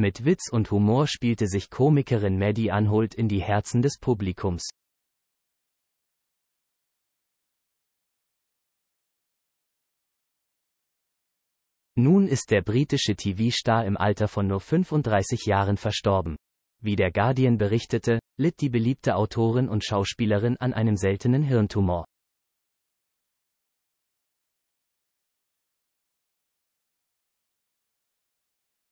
Mit Witz und Humor spielte sich Komikerin Maddie Anholt in die Herzen des Publikums. Nun ist der britische TV-Star im Alter von nur 35 Jahren verstorben. Wie der Guardian berichtete, litt die beliebte Autorin und Schauspielerin an einem seltenen Hirntumor.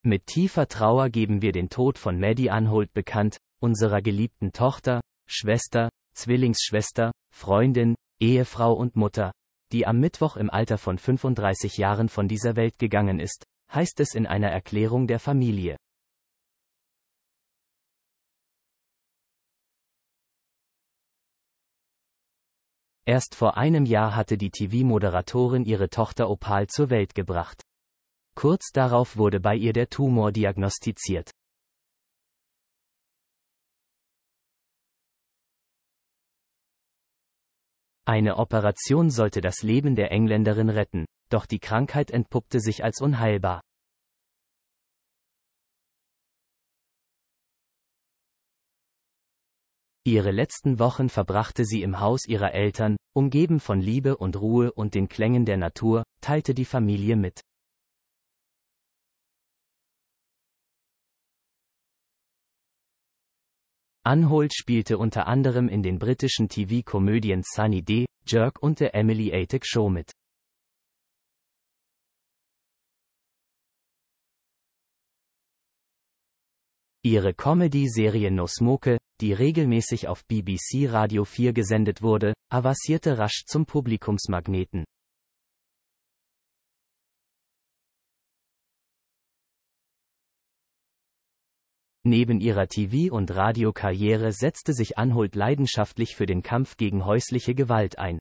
Mit tiefer Trauer geben wir den Tod von Maddie Anholt bekannt, unserer geliebten Tochter, Schwester, Zwillingsschwester, Freundin, Ehefrau und Mutter, die am Mittwoch im Alter von 35 Jahren von dieser Welt gegangen ist, heißt es in einer Erklärung der Familie. Erst vor einem Jahr hatte die TV-Moderatorin ihre Tochter Opal zur Welt gebracht. Kurz darauf wurde bei ihr der Tumor diagnostiziert. Eine Operation sollte das Leben der Engländerin retten, doch die Krankheit entpuppte sich als unheilbar. Ihre letzten Wochen verbrachte sie im Haus ihrer Eltern, umgeben von Liebe und Ruhe und den Klängen der Natur, teilte die Familie mit. Anholt spielte unter anderem in den britischen TV-Komödien Sunny Day, Jerk und der Emily Attic Show mit. Ihre Comedy-Serie No Smoke, die regelmäßig auf BBC Radio 4 gesendet wurde, avancierte rasch zum Publikumsmagneten. Neben ihrer TV- und Radiokarriere setzte sich Anholt leidenschaftlich für den Kampf gegen häusliche Gewalt ein